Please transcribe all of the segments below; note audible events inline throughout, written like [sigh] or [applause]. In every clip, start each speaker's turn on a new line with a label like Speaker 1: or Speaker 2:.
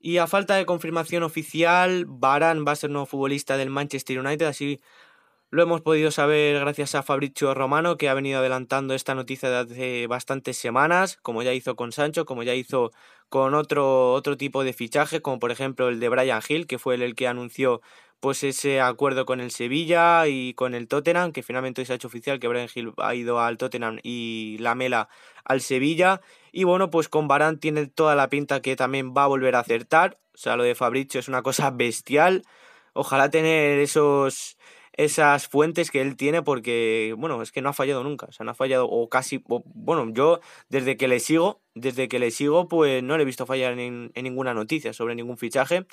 Speaker 1: Y a falta de confirmación oficial, Baran va a ser nuevo futbolista del Manchester United, así lo hemos podido saber gracias a Fabricio Romano, que ha venido adelantando esta noticia de hace bastantes semanas, como ya hizo con Sancho, como ya hizo con otro, otro tipo de fichaje, como por ejemplo el de Brian Hill, que fue el, que anunció pues ese acuerdo con el Sevilla y con el Tottenham, que finalmente hoy se ha hecho oficial que Brian Hill ha ido al Tottenham y Lamela al Sevilla. Y bueno, pues con Barán tiene toda la pinta que también va a volver a acertar. O sea, lo de Fabricio es una cosa bestial. Ojalá tener esos esas fuentes que él tiene porque, bueno, es que no ha fallado nunca, o sea, no ha fallado o casi, bueno, yo desde que le sigo, desde que le sigo, pues no le he visto fallar en, ninguna noticia sobre ningún fichaje.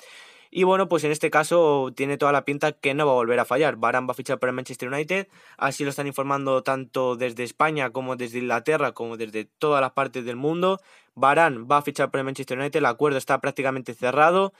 Speaker 1: Y bueno, pues en este caso tiene toda la pinta que no va a volver a fallar. Barán va a fichar para Manchester United, así lo están informando tanto desde España como desde Inglaterra, como desde todas las partes del mundo. Barán va a fichar para Manchester United, el acuerdo está prácticamente cerrado.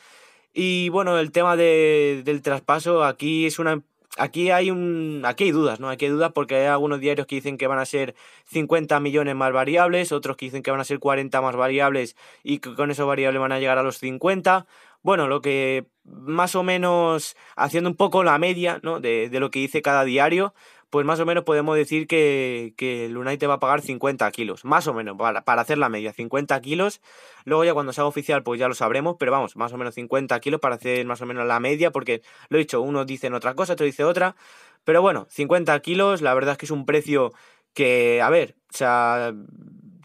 Speaker 1: Y bueno, el tema del traspaso aquí es una aquí hay un aquí hay dudas, ¿no? Aquí hay dudas porque hay algunos diarios que dicen que van a ser 50 millones más variables, otros que dicen que van a ser 40 más variables y que con esos variables van a llegar a los 50. Bueno, lo que más o menos haciendo un poco la media, ¿no? de lo que dice cada diario, pues más o menos podemos decir que, que el United va a pagar 50 kilos, más o menos, para, hacer la media, 50 kilos. Luego ya cuando se haga oficial, pues ya lo sabremos, pero vamos, más o menos 50 kilos para hacer más o menos la media, porque lo he dicho, unos dicen otra cosa, otro dice otra. Pero bueno, 50 kilos, la verdad es que es un precio que, a ver, o sea,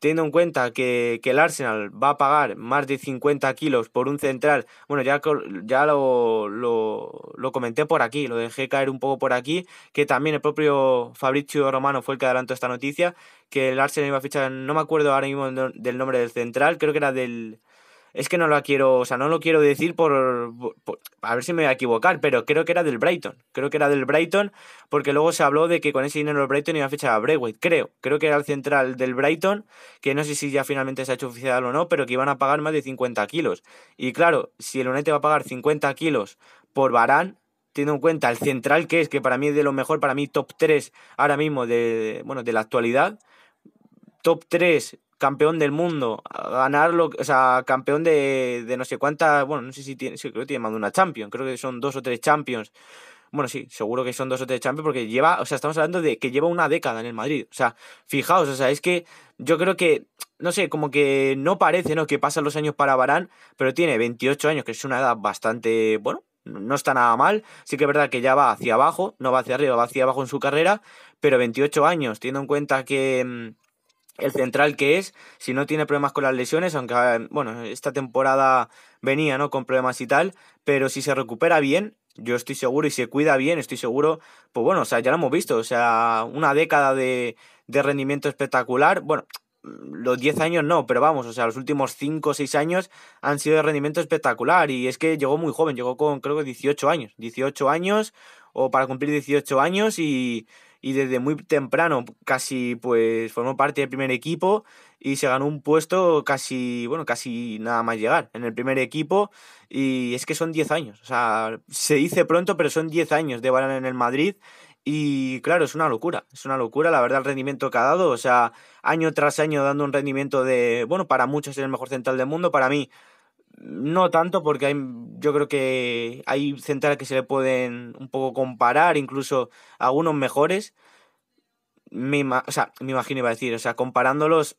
Speaker 1: teniendo en cuenta que, el Arsenal va a pagar más de 50 kilos por un central, bueno, ya, ya lo, lo, comenté por aquí, lo dejé caer un poco por aquí, que también el propio Fabrizio Romano fue el que adelantó esta noticia, que el Arsenal iba a fichar, no me acuerdo ahora mismo del nombre del central, creo que era del, es que no lo quiero, o sea, no lo quiero decir por, A ver si me voy a equivocar, pero creo que era del Brighton. Creo que era del Brighton, porque luego se habló de que con ese dinero el Brighton iba a fichar a Brewitt, creo. Creo que era el central del Brighton, que no sé si ya finalmente se ha hecho oficial o no, pero que iban a pagar más de 50 kilos. Y claro, si el United va a pagar 50 kilos por Barán, teniendo en cuenta el central que es, que para mí es de lo mejor, para mí top 3 ahora mismo de, bueno, de la actualidad, top 3 campeón del mundo, ganarlo, o sea, campeón de, no sé cuántas, bueno, no sé si tiene, sí, creo que tiene más de una champion. creo que son dos o tres Champions. Bueno, sí, seguro que son dos o tres Champions porque lleva, o sea, estamos hablando de que lleva una década en el Madrid. O sea, fijaos, o sea, es que yo creo que, no sé, como que no parece, ¿no? Que pasan los años para Barán, pero tiene 28 años, que es una edad bastante, bueno, no está nada mal. Sí que es verdad que ya va hacia abajo, no va hacia arriba, va hacia abajo en su carrera, pero 28 años, teniendo en cuenta que mm, el central que es, si no tiene problemas con las lesiones, aunque ah, bueno, esta temporada venía ¿no? con problemas y tal, pero si se recupera bien, yo estoy seguro, y se cuida bien, estoy seguro, pues bueno, o sea, ya lo hemos visto, o sea, una década de, rendimiento espectacular, bueno, los 10 años no, pero vamos, o sea, los últimos 5 o 6 años han sido de rendimiento espectacular, y es que llegó muy joven, llegó con creo que 18 años, 18 años, o para cumplir 18 años, y y desde muy temprano casi pues formó parte del primer equipo y se ganó un puesto casi, bueno, casi nada más llegar en el primer equipo y es que son 10 años, o sea, se dice pronto, pero son 10 años de Barán en el Madrid y claro, es una locura, es una locura, la verdad, el rendimiento que ha dado, o sea, año tras año dando un rendimiento de, bueno, para muchos es el mejor central del mundo, para mí no tanto porque hay, yo creo que hay centrales que se le pueden un poco comparar, incluso algunos mejores. o sea, me imagino iba a decir, o sea, comparándolos,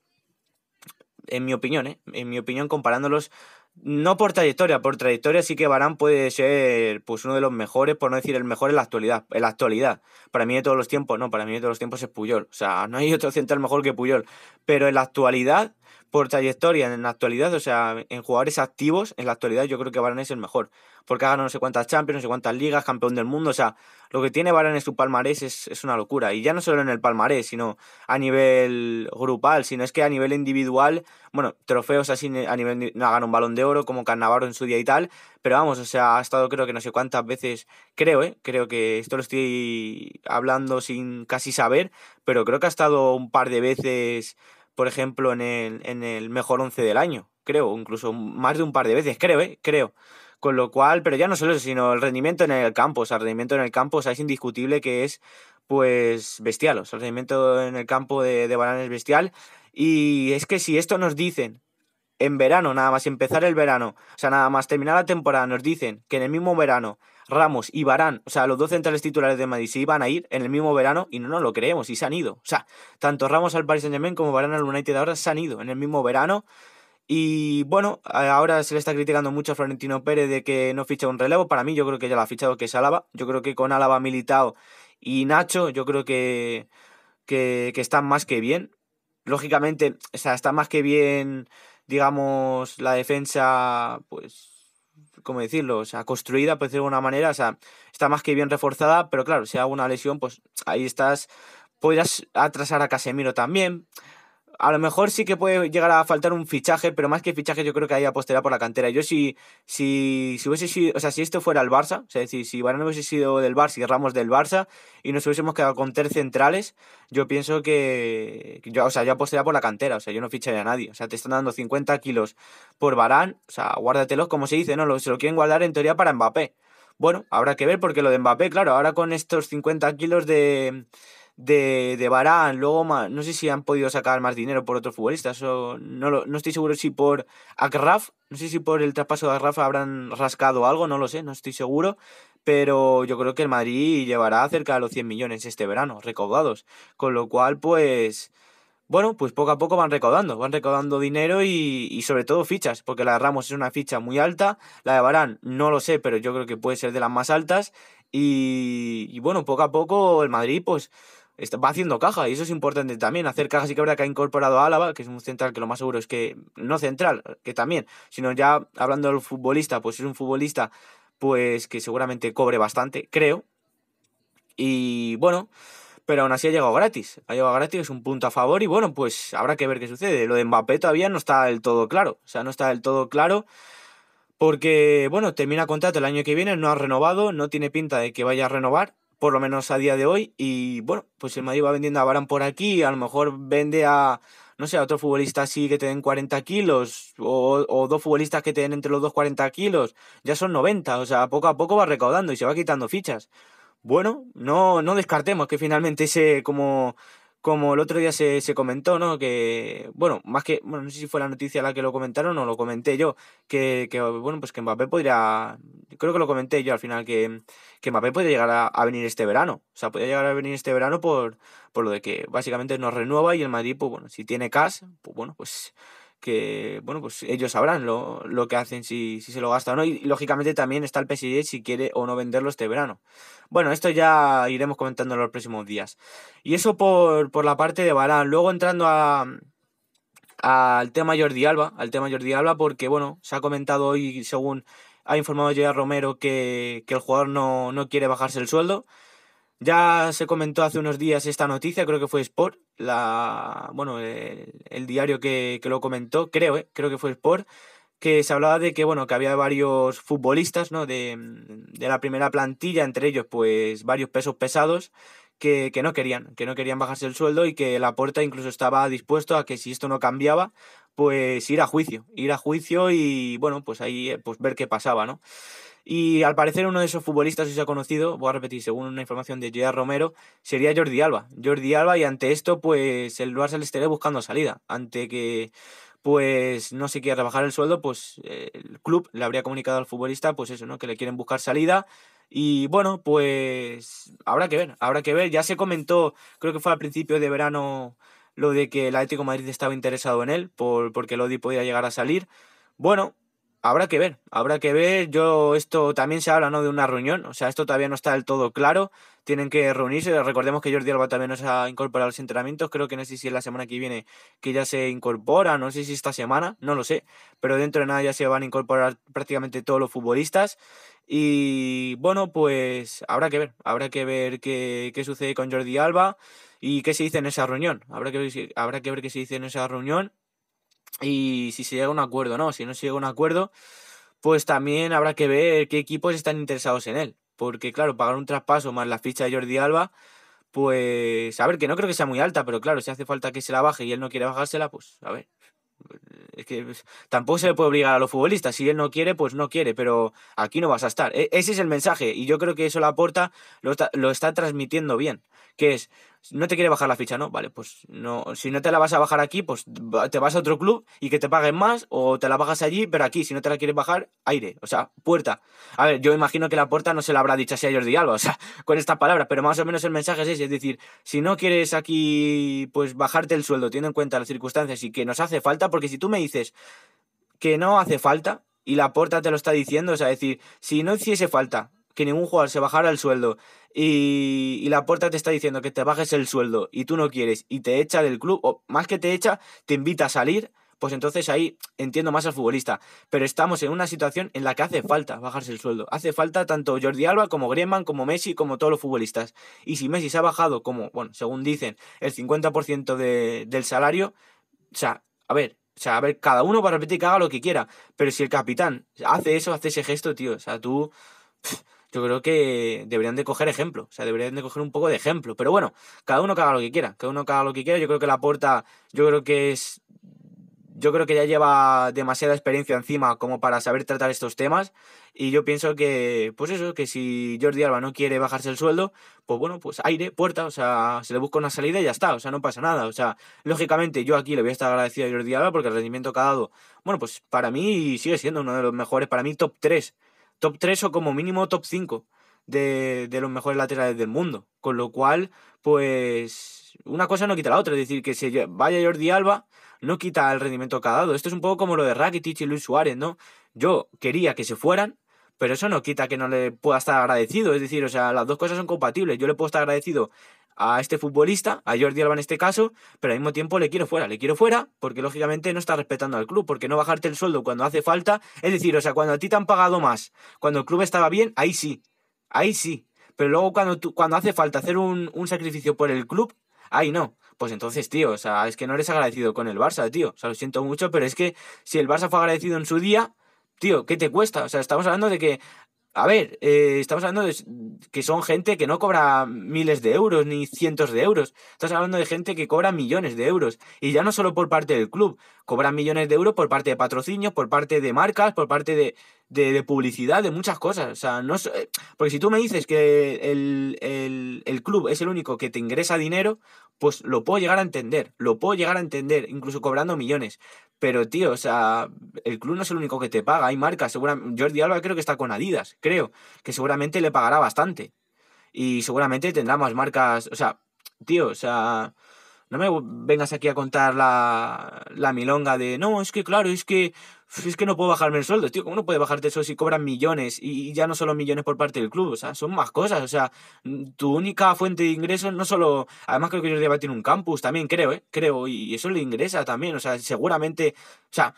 Speaker 1: en mi opinión, ¿eh? en mi opinión, comparándolos no por trayectoria, por trayectoria sí que Barán puede ser pues uno de los mejores, por no decir el mejor en la actualidad, en la actualidad. Para mí de todos los tiempos, no, para mí de todos los tiempos es Puyol, o sea, no hay otro central mejor que Puyol, pero en la actualidad por trayectoria en la actualidad, o sea, en jugadores activos, en la actualidad yo creo que Varane es el mejor, porque ha ganado no sé cuántas Champions, no sé cuántas ligas, campeón del mundo, o sea, lo que tiene Varane en su palmarés es, una locura, y ya no solo en el palmarés, sino a nivel grupal, sino es que a nivel individual, bueno, trofeos así a nivel, no ha ganado un balón de oro como Carnavaro en su día y tal, pero vamos, o sea, ha estado creo que no sé cuántas veces, creo, ¿eh? creo que esto lo estoy hablando sin casi saber, pero creo que ha estado un par de veces por ejemplo, en el, en el mejor 11 del año, creo, incluso más de un par de veces, creo, ¿eh? creo. Con lo cual, pero ya no solo eso, sino el rendimiento en el campo, o sea, el rendimiento en el campo, o sea, es indiscutible que es, pues, bestial, o sea, el rendimiento en el campo de, de es bestial. Y es que si esto nos dicen en verano, nada más empezar el verano, o sea, nada más terminar la temporada, nos dicen que en el mismo verano Ramos y Barán, o sea, los dos centrales titulares de Madrid se iban a ir en el mismo verano y no nos lo creemos y se han ido. O sea, tanto Ramos al Paris Saint-Germain como Barán al United ahora se han ido en el mismo verano. Y bueno, ahora se le está criticando mucho a Florentino Pérez de que no ficha un relevo. Para mí, yo creo que ya lo ha fichado, que es Álava. Yo creo que con Álava militado y Nacho, yo creo que, que, están más que bien. Lógicamente, o sea, están más que bien digamos, la defensa, pues, ¿cómo decirlo? O sea, construida, por decirlo de alguna manera, o sea, está más que bien reforzada, pero claro, si hago una lesión, pues ahí estás, podrás atrasar a Casemiro también a lo mejor sí que puede llegar a faltar un fichaje, pero más que fichaje yo creo que ahí apostará por la cantera. Yo si, si, si hubiese sido, o sea, si esto fuera el Barça, o sea, si, si hubiese sido del Barça y Ramos del Barça y nos hubiésemos quedado con tres centrales, yo pienso que, yo, o sea, yo apostaría por la cantera, o sea, yo no ficharía a nadie. O sea, te están dando 50 kilos por Barán o sea, guárdatelos como se dice, ¿no? se lo quieren guardar en teoría para Mbappé. Bueno, habrá que ver porque lo de Mbappé, claro, ahora con estos 50 kilos de de, de Barán, luego no sé si han podido sacar más dinero por otros futbolistas, no, no estoy seguro si por Akraf, no sé si por el traspaso de Akraf habrán rascado algo, no lo sé, no estoy seguro, pero yo creo que el Madrid llevará cerca de los 100 millones este verano recaudados, con lo cual pues... Bueno, pues poco a poco van recaudando, van recaudando dinero y, sobre todo fichas, porque la de Ramos es una ficha muy alta, la de Barán no lo sé, pero yo creo que puede ser de las más altas y, y bueno, poco a poco el Madrid pues va haciendo caja y eso es importante también, hacer caja. Sí que habrá que ha incorporado a Álava, que es un central que lo más seguro es que, no central, que también, sino ya hablando del futbolista, pues es un futbolista pues que seguramente cobre bastante, creo. Y bueno, pero aún así ha llegado gratis, ha llegado gratis, es un punto a favor y bueno, pues habrá que ver qué sucede. Lo de Mbappé todavía no está del todo claro, o sea, no está del todo claro. Porque, bueno, termina contrato el año que viene, no ha renovado, no tiene pinta de que vaya a renovar, por lo menos a día de hoy. Y bueno, pues el mm. Madrid va vendiendo a Barán por aquí, a lo mejor vende a, no sé, a otro futbolista así que te den 40 kilos, o, dos futbolistas que te den entre los dos 40 kilos, ya son 90, o sea, poco a poco va recaudando y se va quitando fichas. Bueno, no, no descartemos que finalmente ese, como como el otro día se, se, comentó, ¿no? Que, bueno, más que, bueno, no sé si fue la noticia la que lo comentaron o lo comenté yo, que, que bueno, pues que Mbappé podría, creo que lo comenté yo al final, que, que Mbappé podría llegar a, venir este verano, o sea, podría llegar a venir este verano por, por lo de que básicamente nos renueva y el Madrid, pues bueno, si tiene cash, pues bueno, pues que bueno, pues ellos sabrán lo, que hacen si, se lo gasta o no. Y lógicamente también está el PSG si quiere o no venderlo este verano. Bueno, esto ya iremos comentando en los próximos días. Y eso por, la parte de Balán. Luego entrando a, al tema Jordi Alba, al tema Jordi Alba, porque bueno, se ha comentado hoy, según ha informado ya Romero, que, el jugador no, no quiere bajarse el sueldo. Ya se comentó hace unos días esta noticia, creo que fue Sport, la, bueno, el, diario que, lo comentó, creo, eh, creo que fue Sport, que se hablaba de que, bueno, que había varios futbolistas ¿no? de, la primera plantilla, entre ellos pues varios pesos pesados, que, no querían, que no querían bajarse el sueldo y que la puerta incluso estaba dispuesto a que si esto no cambiaba, pues ir a juicio, ir a juicio y bueno, pues ahí eh, pues ver qué pasaba, ¿no? Y al parecer uno de esos futbolistas que se ha conocido, voy a repetir, según una información de Gerard Romero, sería Jordi Alba. Jordi Alba y ante esto pues el Barça le estaría buscando salida, ante que pues no se quiera rebajar el sueldo, pues eh, el club le habría comunicado al futbolista pues eso, ¿no? Que le quieren buscar salida y bueno, pues habrá que ver, habrá que ver. Ya se comentó, creo que fue al principio de verano lo de que el Atlético de Madrid estaba interesado en él por, porque Lodi podía llegar a salir. Bueno, habrá que ver, habrá que ver. Yo, esto también se habla, ¿no? De una reunión, o sea, esto todavía no está del todo claro. Tienen que reunirse. Recordemos que Jordi Alba también nos ha incorporado a los entrenamientos. Creo que no sé si es la semana que viene que ya se incorpora, no sé si esta semana, no lo sé. Pero dentro de nada ya se van a incorporar prácticamente todos los futbolistas. Y bueno, pues habrá que ver, habrá que ver qué, qué sucede con Jordi Alba y qué se dice en esa reunión. Habrá que ver, qué se dice en esa reunión y si se llega a un acuerdo no. Si no se llega a un acuerdo, pues también habrá que ver qué equipos están interesados en él. Porque, claro, pagar un traspaso más la ficha de Jordi Alba, pues a ver, que no creo que sea muy alta, pero claro, si hace falta que se la baje y él no quiere bajársela, pues a ver. Es que tampoco se le puede obligar a los futbolistas. Si él no quiere, pues no quiere, pero aquí no vas a estar. E-, ese es el mensaje y yo creo que eso la aporta, lo lo está transmitiendo bien. Que es, no te quiere bajar la ficha, ¿no? Vale, pues no, si no te la vas a bajar aquí, pues te vas a otro club y que te paguen más o te la bajas allí, pero aquí, si no te la quieres bajar, aire, o sea, puerta. A ver, yo imagino que la puerta no se la habrá dicho así a Jordi Alba, [laughs] o sea, con estas palabras, pero más o menos el mensaje es ese, es decir, si no quieres aquí, pues bajarte el sueldo, teniendo en cuenta las circunstancias y que nos hace falta, porque si tú me dices que no hace falta y la puerta te lo está diciendo, o sea, es decir, si no hiciese falta que ningún jugador se bajara el sueldo y, la puerta te está diciendo que te bajes el sueldo y tú no quieres y te echa del club, o más que te echa, te invita a salir, pues entonces ahí entiendo más al futbolista. Pero estamos en una situación en la que hace falta bajarse el sueldo. Hace falta tanto Jordi Alba como Griezmann, como Messi, como todos los futbolistas. Y si Messi se ha bajado, como, bueno, según dicen, el 50% del salario, o sea, a ver, o sea, a ver, cada uno para repetir que haga lo que quiera. Pero si el capitán hace eso, hace ese gesto, tío. O sea, tú yo creo que deberían de coger ejemplo, o sea, deberían de coger un poco de ejemplo. Pero bueno, cada uno caga lo que quiera, cada uno caga lo que quiera. Yo creo que la puerta, yo creo que es, yo creo que ya lleva demasiada experiencia encima como para saber tratar estos temas. Y yo pienso que, pues eso, que si Jordi Alba no quiere bajarse el sueldo, pues bueno, pues aire, puerta, o sea, se le busca una salida y ya está, o sea, no pasa nada. O sea, lógicamente yo aquí le voy a estar agradecido a Jordi Alba porque el rendimiento que ha dado, bueno, pues para mí sigue siendo uno de los mejores, para mí top 3 top 3 o como mínimo top 5 de, los mejores laterales del mundo. Con lo cual, pues una cosa no quita la otra. Es decir, que se vaya Jordi Alba, no quita el rendimiento que ha dado. Esto es un poco como lo de Rakitic y Luis Suárez, ¿no? Yo quería que se fueran, pero eso no quita que no le pueda estar agradecido. Es decir, o sea, las dos cosas son compatibles. Yo le puedo estar agradecido a este futbolista, a Jordi Alba en este caso, pero al mismo tiempo le quiero fuera, le quiero fuera porque lógicamente no está respetando al club, porque no bajarte el sueldo cuando hace falta, es decir, o sea, cuando a ti te han pagado más, cuando el club estaba bien, ahí sí, ahí sí, pero luego cuando, cuando hace falta hacer un, un sacrificio por el club, ahí no, pues entonces, tío, o sea, es que no eres agradecido con el Barça, tío, o sea, lo siento mucho, pero es que si el Barça fue agradecido en su día, tío, ¿qué te cuesta? O sea, estamos hablando de que a ver, eh, estamos hablando de que son gente que no cobra miles de euros ni cientos de euros. Estamos hablando de gente que cobra millones de euros. Y ya no solo por parte del club, cobran millones de euros por parte de patrocinios, por parte de marcas, por parte de, de, publicidad, de muchas cosas. O sea, no eh, porque si tú me dices que el, club es el único que te ingresa dinero, pues lo puedo llegar a entender, lo puedo llegar a entender, incluso cobrando millones. Pero, tío, o sea, el club no es el único que te paga, hay marcas, seguramente, Jordi Alba creo que está con Adidas, creo, que seguramente le pagará bastante. Y seguramente tendrá más marcas, o sea, tío, o sea, no me vengas aquí a contar la, milonga de, no, es que claro, es que, es que no puedo bajarme el sueldo, tío, ¿cómo no puede bajarte eso si cobran millones y, ya no solo millones por parte del club? O sea, son más cosas, o sea, tu única fuente de ingreso no solo, además creo que yo ya un campus también, creo, ¿eh? Creo, y eso le ingresa también, o sea, seguramente, o sea,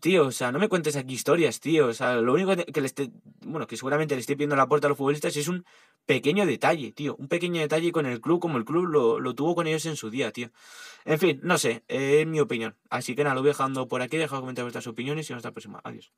Speaker 1: Tío, o sea, no me cuentes aquí historias, tío. O sea, lo único que, les te... bueno, que seguramente le esté pidiendo la puerta a los futbolistas es un pequeño detalle, tío. Un pequeño detalle con el club, como el club lo, tuvo con ellos en su día, tío. En fin, no sé, es mi opinión. Así que nada, lo voy dejando por aquí. Dejad comentar vuestras opiniones y hasta la próxima. Adiós.